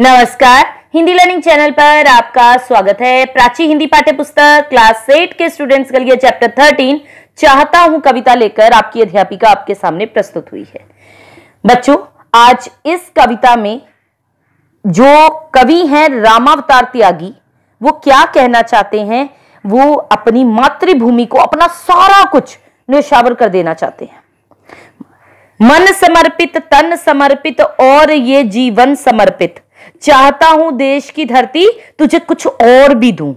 नमस्कार Hindi learning channel पर आपका स्वागत है प्राची हिंदी पाठ्य पुस्तक क्लास एट के स्टूडेंट्स के लिए चैप्टर थर्टीन चाहता हूं कविता लेकर आपकी अध्यापिका आपके सामने प्रस्तुत हुई है बच्चों आज इस कविता में जो कवि हैं रामावतार त्यागी वो क्या कहना चाहते हैं वो अपनी मातृभूमि को अपना सारा कुछ निशावर कर देना चाहते हैं मन समर्पित तन समर्पित और ये जीवन समर्पित चाहता हूं देश की धरती तुझे कुछ और भी दू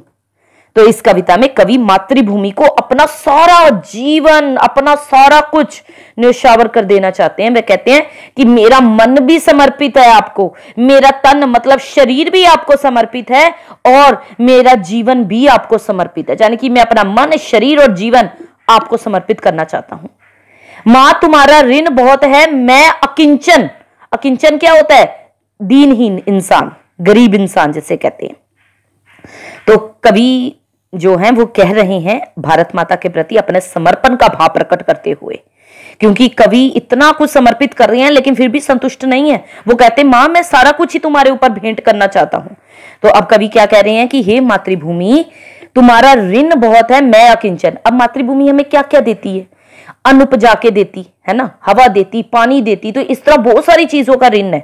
तो इस कविता में कवि मातृभूमि को अपना सारा जीवन अपना सारा कुछ न्योछावर कर देना चाहते हैं वह कहते हैं कि मेरा मन भी समर्पित है आपको मेरा तन मतलब शरीर भी आपको समर्पित है और मेरा जीवन भी आपको समर्पित है यानी कि मैं अपना मन शरीर और जीवन आपको समर्पित करना चाहता हूं मां तुम्हारा ऋण बहुत है मैं अकिंचन अकिंचन क्या होता है दीनहीन इंसान गरीब इंसान जैसे कहते हैं तो कवि जो हैं वो कह रहे हैं भारत माता के प्रति अपने समर्पण का भाव प्रकट करते हुए क्योंकि कवि इतना कुछ समर्पित कर रहे हैं लेकिन फिर भी संतुष्ट नहीं है वो कहते मां मैं सारा कुछ ही तुम्हारे ऊपर भेंट करना चाहता हूं तो अब कवि क्या कह रहे हैं कि हे मातृभूमि तुम्हारा ऋण बहुत है मैं अकिंचन अब मातृभूमि हमें क्या क्या देती है अन्न उपजा के देती है ना हवा देती पानी देती तो इस तरह बहुत सारी चीजों का ऋण है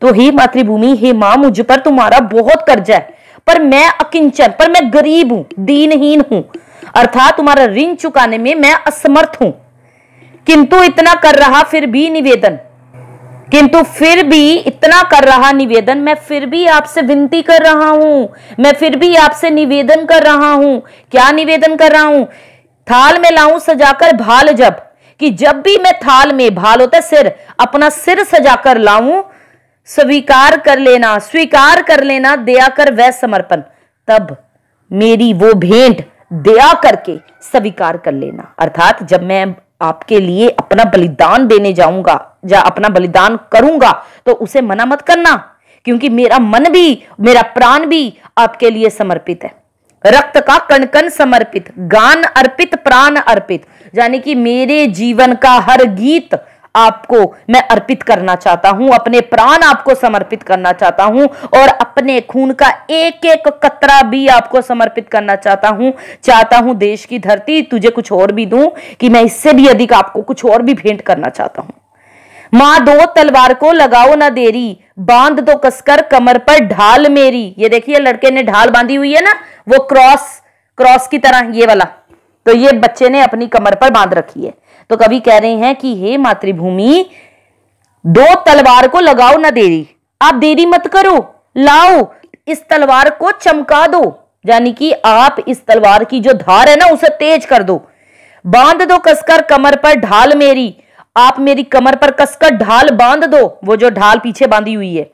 तो हे मातृभूमि हे माँ मुझ पर तुम्हारा बहुत कर्जा है पर मैं अकिंचन पर मैं गरीब हूं दीनहीन हूं अर्थात तुम्हारा ऋण चुकाने में मैं असमर्थ हूं किंतु इतना कर रहा फिर भी निवेदन किंतु फिर भी इतना कर रहा निवेदन मैं फिर भी आपसे विनती कर रहा हूं मैं फिर भी आपसे निवेदन कर रहा हूं क्या निवेदन कर रहा हूं थाल में लाऊं सजाकर भाल जब कि जब भी मैं थाल में भाल होता सिर अपना सिर सजा कर लाऊं स्वीकार कर लेना स्वीकार कर लेना दया कर वह समर्पण तब मेरी वो भेंट दया करके स्वीकार कर लेना अर्थात जब मैं आपके लिए अपना बलिदान देने जाऊंगा या जा अपना बलिदान करूंगा तो उसे मना मत करना क्योंकि मेरा मन भी मेरा प्राण भी आपके लिए समर्पित है रक्त का कणकण समर्पित गान अर्पित प्राण अर्पित यानी कि मेरे जीवन का हर गीत आपको मैं अर्पित करना चाहता हूं अपने प्राण आपको समर्पित करना चाहता हूं और अपने खून का एक एक कतरा भी आपको समर्पित करना चाहता हूं चाहता हूं देश की धरती तुझे कुछ और भी दूं कि मैं इससे भी अधिक आपको कुछ और भी भेंट करना चाहता हूं मां दो तलवार को लगाओ ना देरी बांध दो कसकर कमर पर ढाल मेरी ये देखिए लड़के ने ढाल बांधी हुई है ना वो क्रॉस क्रॉस की तरह ये वाला तो ये बच्चे ने अपनी कमर पर बांध रखी है तो कभी कह रहे हैं कि हे मातृभूमि दो तलवार को लगाओ ना देरी आप देरी मत करो लाओ इस तलवार को चमका दो यानी कि आप इस तलवार की जो धार है ना उसे तेज कर दो बांध दो कसकर कमर पर ढाल मेरी आप मेरी कमर पर कसकर ढाल बांध दो वो जो ढाल पीछे बांधी हुई है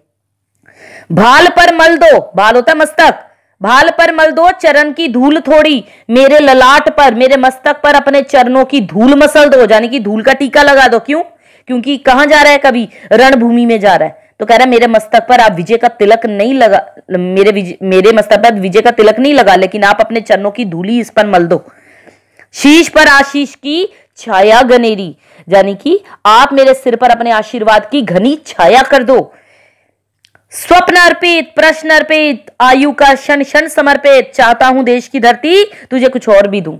भाल पर मल दो भाल होता है मस्तक भाल पर मल दो चरण की धूल थोड़ी मेरे ललाट पर मेरे मस्तक पर अपने चरणों की धूल मसल दो यानी कि धूल का टीका लगा दो क्यों क्योंकि कहां जा रहा है कभी रणभूमि में जा रहा है तो कह रहा है मेरे मस्तक पर आप विजय का तिलक नहीं लगा मेरे मेरे मस्तक पर विजय का तिलक नहीं लगा लेकिन आप अपने चरणों की धूली इस पर मल दो शीश पर आशीष की छाया गनेरी यानी कि आप मेरे सिर पर अपने आशीर्वाद की घनी छाया कर दो स्वप्न अर्पित प्रश्न अर्पित आयु का क्षण क्षण समर्पित चाहता हूं देश की धरती तुझे कुछ और भी दूं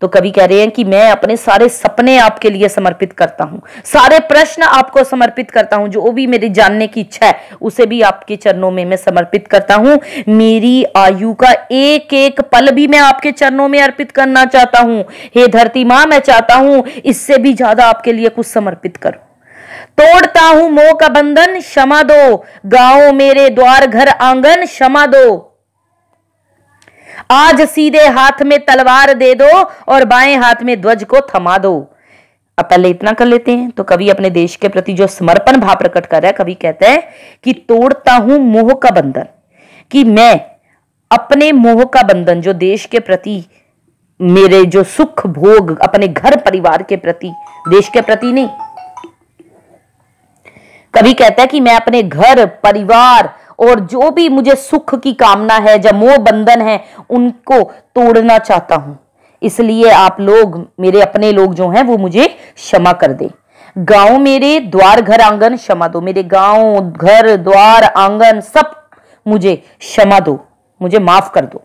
तो कवि कह रहे हैं कि मैं अपने सारे सपने आपके लिए समर्पित करता हूं सारे प्रश्न आपको समर्पित करता हूं जो भी मेरी जानने की इच्छा है उसे भी आपके चरणों में मैं समर्पित करता हूं मेरी आयु का एक एक पल भी मैं आपके चरणों में अर्पित करना चाहता हूं हे धरती मां मैं चाहता हूं इससे भी ज्यादा आपके लिए कुछ समर्पित करूँ तोड़ता हूं मोह का बंधन क्षमा दो गांव मेरे द्वार घर आंगन क्षमा दो आज सीधे हाथ में तलवार दे दो और बाएं हाथ में ध्वज को थमा दो अब पहले इतना कर लेते हैं तो कभी अपने देश के प्रति जो समर्पण भाव प्रकट कर रहा है कभी कहते हैं कि तोड़ता हूं मोह का बंधन कि मैं अपने मोह का बंधन जो देश के प्रति मेरे जो सुख भोग अपने घर परिवार के प्रति देश के प्रति नहीं कभी कहता है कि मैं अपने घर परिवार और जो भी मुझे सुख की कामना है जब मोह बंधन है उनको तोड़ना चाहता हूं इसलिए आप लोग मेरे अपने लोग जो हैं वो मुझे क्षमा कर दे गांव मेरे द्वार घर आंगन क्षमा दो मेरे गांव घर द्वार आंगन सब मुझे क्षमा दो मुझे माफ कर दो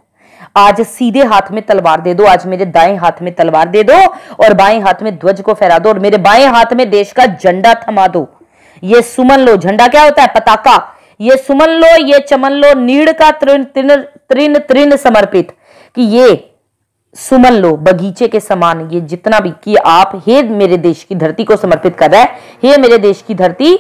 आज सीधे हाथ में तलवार दे दो आज मेरे दाएं हाथ में तलवार दे दो और बाएं हाथ में ध्वज को फहरा दो और मेरे बाएं हाथ में देश का झंडा थमा दो ये सुमन लो झंडा क्या होता है पताका ये सुमन लो ये चमन लो नीड़ का त्रिन त्रिन त्रिन त्रिन समर्पित कि ये सुमन लो बगीचे के समान ये जितना भी कि आप हे मेरे देश की धरती को समर्पित कर रहे हे मेरे देश की धरती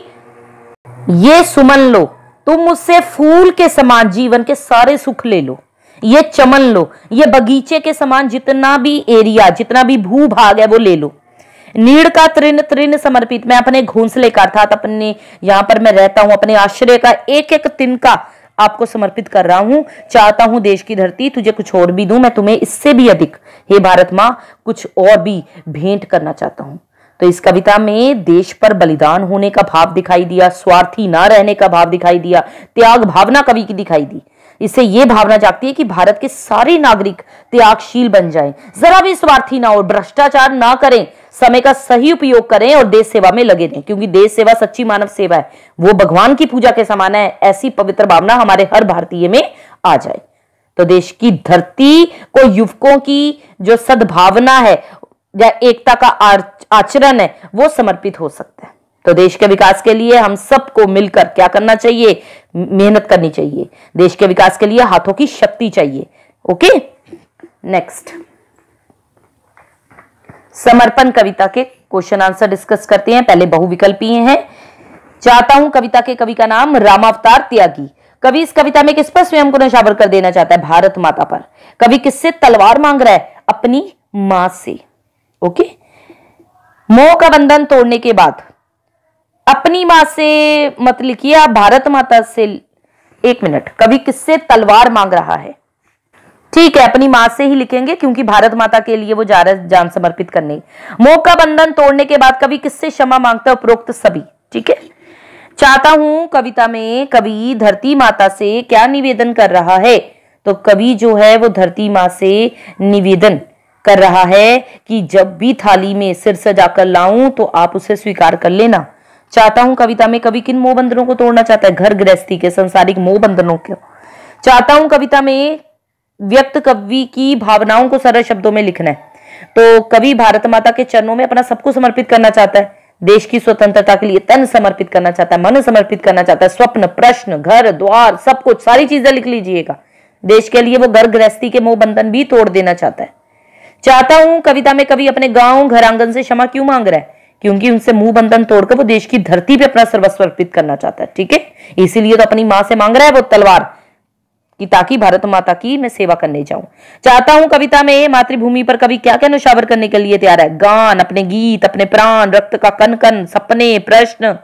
ये सुमन लो तुम उससे फूल के समान जीवन के सारे सुख ले लो ये चमन लो ये बगीचे के समान जितना भी एरिया जितना भी भू भाग है वो ले लो नीड़ का तृण तृण समर्पित मैं अपने घोंसले का अर्थात अपने यहाँ पर मैं रहता हूं अपने आश्रय का एक एक तिनका आपको समर्पित कर रहा हूं चाहता हूं देश की धरती तुझे कुछ और भी दू मैं तुम्हें इससे भी अधिक हे भारत माँ कुछ और भी भेंट करना चाहता हूं तो इस कविता में देश पर बलिदान होने का भाव दिखाई दिया स्वार्थी ना रहने का भाव दिखाई दिया त्याग भावना कवि की दिखाई दी इससे ये भावना जागती है कि भारत के सारे नागरिक त्यागशील बन जाएं, जरा भी स्वार्थी ना हो भ्रष्टाचार ना करें समय का सही उपयोग करें और देश सेवा में लगे रहें क्योंकि देश सेवा सच्ची मानव सेवा है वो भगवान की पूजा के समान है ऐसी पवित्र भावना हमारे हर भारतीय में आ जाए तो देश की धरती को युवकों की जो सद्भावना है या एकता का आचरण है वो समर्पित हो सकता है तो देश के विकास के लिए हम सबको मिलकर क्या करना चाहिए मेहनत करनी चाहिए देश के विकास के लिए हाथों की शक्ति चाहिए ओके नेक्स्ट समर्पण कविता के क्वेश्चन आंसर डिस्कस करते हैं पहले बहुविकल्पीय हैं चाहता हूं कविता के कवि का नाम रामावतार त्यागी कवि इस कविता में किस पर स्वयं को नशावर कर देना चाहता है भारत माता पर कवि किससे तलवार मांग रहा है अपनी मां से ओके मोह का बंधन तोड़ने के बाद अपनी मां से मत लिखिए आप भारत माता से एक मिनट कवि किससे तलवार मांग रहा है ठीक है अपनी मां से ही लिखेंगे क्योंकि भारत माता के लिए वो जा रहे जान समर्पित करने मोह का बंधन तोड़ने के बाद कभी किससे क्षमा मांगता उपरोक्त सभी ठीक है चाहता हूं कविता में कवि धरती माता से क्या निवेदन कर रहा है तो कवि जो है वो धरती माँ से निवेदन कर रहा है कि जब भी थाली में सिर सजा कर लाऊं तो आप उसे स्वीकार कर लेना चाहता हूं कविता में कवि किन मोह बंधनों को तोड़ना चाहता है घर गृहस्थी के संसारिक मोह बंधनों को चाहता हूं कविता में व्यक्त कवि की भावनाओं को सरल शब्दों में लिखना है तो कवि भारत माता के चरणों में अपना सबको समर्पित करना चाहता है देश की स्वतंत्रता के लिए तन समर्पित करना चाहता है मन समर्पित करना चाहता है स्वप्न प्रश्न घर द्वार सब कुछ सारी चीजें लिख लीजिएगा देश के लिए वो घर गृहस्थी के मोह बंधन भी तोड़ देना चाहता है चाहता हूं कविता में कवि अपने गांव घर आंगन से क्षमा क्यों मांग रहा है क्योंकि उनसे मुंह बंधन तोड़कर वो देश की धरती पे अपना सर्वस्व अर्पित करना चाहता है ठीक है इसीलिए तो अपनी माँ से मांग रहा है वो तलवार कि ताकि भारत माता की मैं सेवा करने जाऊं चाहता हूं कविता में मातृभूमि पर कवि क्या क्या नुशावर करने के लिए तैयार है गान अपने गीत अपने प्राण रक्त का कन कन सपने प्रश्न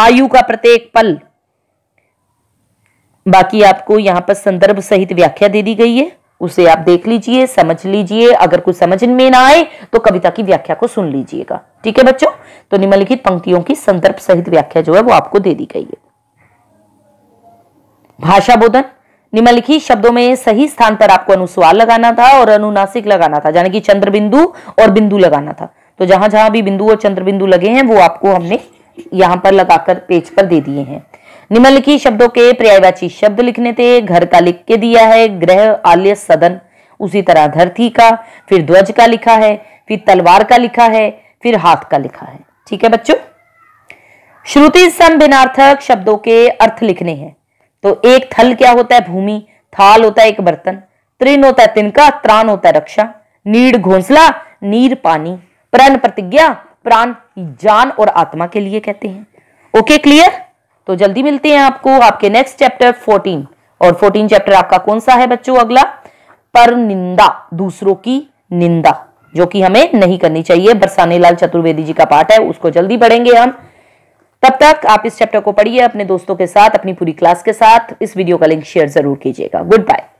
आयु का प्रत्येक पल बाकी आपको यहाँ पर संदर्भ सहित व्याख्या दे दी गई है उसे आप देख लीजिए समझ लीजिए अगर कुछ समझ में ना आए तो कविता की व्याख्या को सुन लीजिएगा ठीक है बच्चों तो निम्नलिखित पंक्तियों की संदर्भ सहित व्याख्या जो है वो आपको दे दी गई है भाषा बोधन निम्नलिखित शब्दों में सही स्थान पर आपको अनुस्वार लगाना था और अनुनासिक लगाना था यानी कि चंद्र बिंदु और बिंदु लगाना था तो जहां जहां भी बिंदु और चंद्र बिंदु लगे हैं वो आपको हमने यहाँ पर लगाकर पेज पर दे दिए हैं निम्नलिखित शब्दों के पर्यायवाची शब्द लिखने थे घर का लिख के दिया है ग्रह आलय सदन उसी तरह धरती का फिर ध्वज का लिखा है फिर तलवार का लिखा है फिर हाथ का लिखा है ठीक है बच्चों श्रुति संभिनार्थक शब्दों के अर्थ लिखने हैं तो एक थल क्या होता है भूमि थाल होता है एक बर्तन त्रिन होता है तिनका त्राण होता है रक्षा नीड घोंसला नीर पानी प्राण प्रतिज्ञा प्राण जान और आत्मा के लिए कहते हैं ओके क्लियर तो जल्दी मिलते हैं आपको आपके नेक्स्ट चैप्टर फोर्टीन और फोर्टीन चैप्टर आपका कौन सा है बच्चों अगला पर निंदा दूसरों की निंदा जो कि हमें नहीं करनी चाहिए बरसाने लाल चतुर्वेदी जी का पाठ है उसको जल्दी पढ़ेंगे हम तब तक आप इस चैप्टर को पढ़िए अपने दोस्तों के साथ अपनी पूरी क्लास के साथ इस वीडियो का लिंक शेयर जरूर कीजिएगा गुड बाय